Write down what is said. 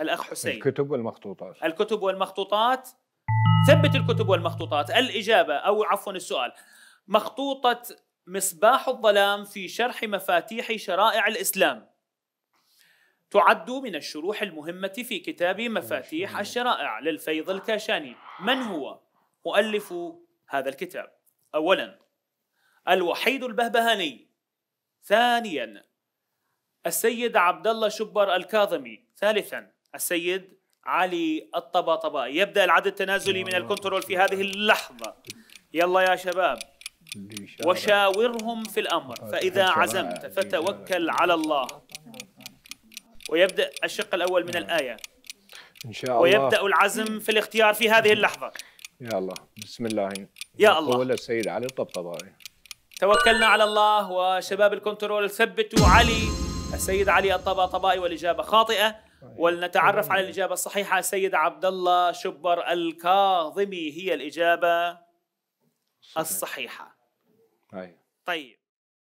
الاخ حسين الكتب والمخطوطات الكتب والمخطوطات ثبت الكتب والمخطوطات الاجابه او عفوا السؤال مخطوطه مصباح الظلام في شرح مفاتيح شرائع الاسلام تعد من الشروح المهمه في كتاب مفاتيح الشرائع للفيض الكاشاني من هو مؤلف هذا الكتاب اولا الوحيد البهبهاني ثانيا السيد عبد الله شبر الكاظمي ثالثا السيد علي الطباطباء يبدا العد التنازلي من الكنترول في هذه اللحظه يلا يا شباب وشاورهم في الامر فاذا عزمت فتوكل على الله ويبدا الشق الاول من الايه ان شاء الله ويبدا العزم في الاختيار في هذه اللحظه يا الله بسم الله يا الله قول السيد علي الطبطبائي توكلنا على الله وشباب الكنترول ثبتوا علي السيد علي الطباطبائي والاجابه خاطئه ولنتعرف على الإجابة الصحيحة سيد عبد الله شبر الكاظمي هي الإجابة الصحيحة طيب, طيب.